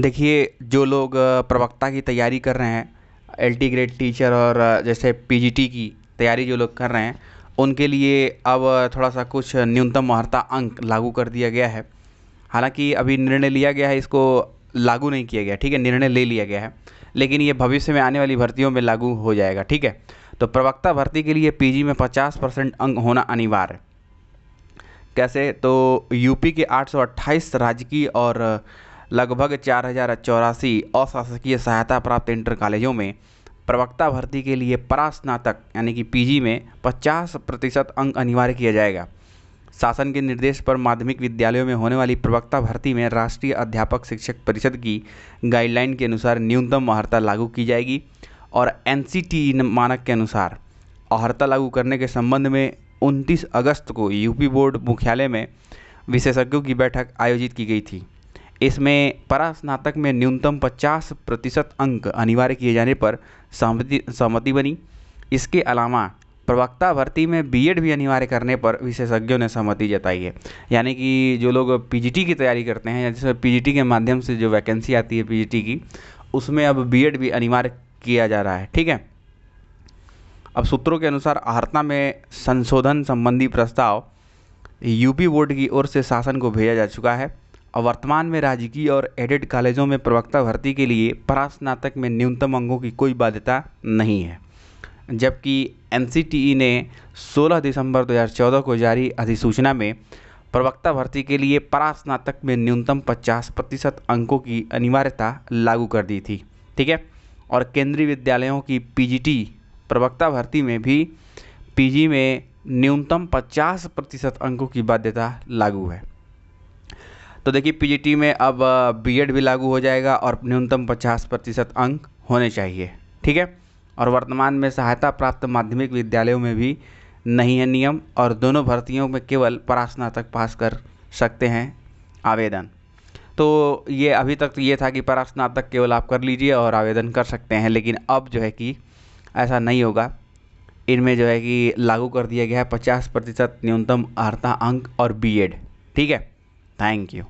देखिए जो लोग प्रवक्ता की तैयारी कर रहे हैं एल टी ग्रेड टीचर और जैसे पी जी टी की तैयारी जो लोग कर रहे हैं उनके लिए अब थोड़ा सा कुछ न्यूनतम महारता अंक लागू कर दिया गया है हालांकि अभी निर्णय लिया गया है इसको लागू नहीं किया गया ठीक है निर्णय ले लिया गया है लेकिन ये भविष्य में आने वाली भर्तियों में लागू हो जाएगा ठीक है तो प्रवक्ता भर्ती के लिए पीजी में 50 परसेंट अंक होना अनिवार्य कैसे तो यूपी के 828 राजकीय और लगभग चार हजार चौरासी अशासकीय सहायता प्राप्त इंटर कॉलेजों में प्रवक्ता भर्ती के लिए परास्नातक यानी कि पीजी में 50 प्रतिशत अंक अनिवार्य किया जाएगा शासन के निर्देश पर माध्यमिक विद्यालयों में होने वाली प्रवक्ता भर्ती में राष्ट्रीय अध्यापक शिक्षक परिषद की गाइडलाइन के अनुसार न्यूनतम अहर्ता लागू की जाएगी और एन मानक के अनुसार अहर्ता लागू करने के संबंध में 29 अगस्त को यूपी बोर्ड मुख्यालय में विशेषज्ञों की बैठक आयोजित की गई थी इसमें परास्नातक में न्यूनतम पचास प्रतिशत अंक अनिवार्य किए जाने पर सहमति सहमति बनी इसके अलावा प्रवक्ता भर्ती में बीएड भी अनिवार्य करने पर विशेषज्ञों ने सहमति जताई है यानी कि जो लोग पीजीटी की तैयारी करते हैं जैसे पीजीटी के माध्यम से जो वैकेंसी आती है पीजीटी की उसमें अब बीएड भी अनिवार्य किया जा रहा है ठीक है अब सूत्रों के अनुसार आहता में संशोधन संबंधी प्रस्ताव यूपी बोर्ड की ओर से शासन को भेजा जा चुका है वर्तमान में राजकीय और एडेड कॉलेजों में प्रवक्ता भर्ती के लिए परास्नातक में न्यूनतम अंकों की कोई बाध्यता नहीं है जबकि एन ने 16 दिसंबर 2014 को जारी अधिसूचना में प्रवक्ता भर्ती के लिए परास्नातक में न्यूनतम 50 प्रतिशत अंकों की अनिवार्यता लागू कर दी थी ठीक है और केंद्रीय विद्यालयों की पीजीटी प्रवक्ता भर्ती में भी पीजी में न्यूनतम 50 प्रतिशत अंकों की बाध्यता लागू है तो देखिए पीजीटी में अब बीएड भी लागू हो जाएगा और न्यूनतम पचास प्रतिशत अंक होने चाहिए ठीक है और वर्तमान में सहायता प्राप्त माध्यमिक विद्यालयों में भी नहीं है नियम और दोनों भर्तियों में केवल परास्नातक पास कर सकते हैं आवेदन तो ये अभी तक तो ये था कि परास्नातक केवल आप कर लीजिए और आवेदन कर सकते हैं लेकिन अब जो है कि ऐसा नहीं होगा इनमें जो है कि लागू कर दिया गया है पचास प्रतिशत न्यूनतम अर्ता अंक और बीएड ठीक है Thank you.